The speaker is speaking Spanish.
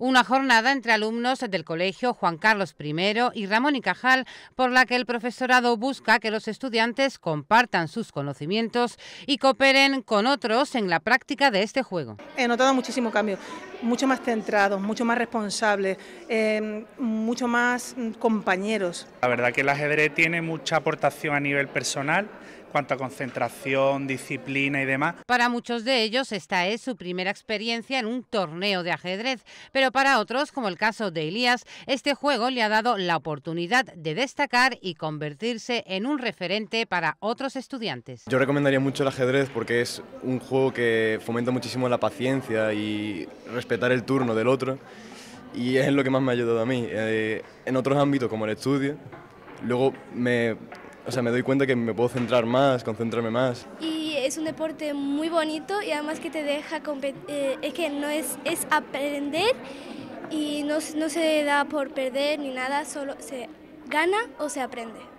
Una jornada entre alumnos del colegio Juan Carlos I y Ramón y Cajal por la que el profesorado busca que los estudiantes compartan sus conocimientos y cooperen con otros en la práctica de este juego. He notado muchísimo cambio, mucho más centrados, mucho más responsables, em, mucho más mm, compañeros. La verdad que el ajedrez tiene mucha aportación a nivel personal, ...cuánta concentración, disciplina y demás. Para muchos de ellos esta es su primera experiencia en un torneo de ajedrez, pero para otros, como el caso de Elías, este juego le ha dado la oportunidad de destacar y convertirse en un referente para otros estudiantes. Yo recomendaría mucho el ajedrez porque es un juego que fomenta muchísimo la paciencia y respetar el turno del otro y es lo que más me ha ayudado a mí. Eh, en otros ámbitos como el estudio, luego me o sea, me doy cuenta que me puedo centrar más, concentrarme más. Y es un deporte muy bonito y además que te deja competir, eh, es que no es, aprender y no, no se da por perder ni nada, solo se gana o se aprende.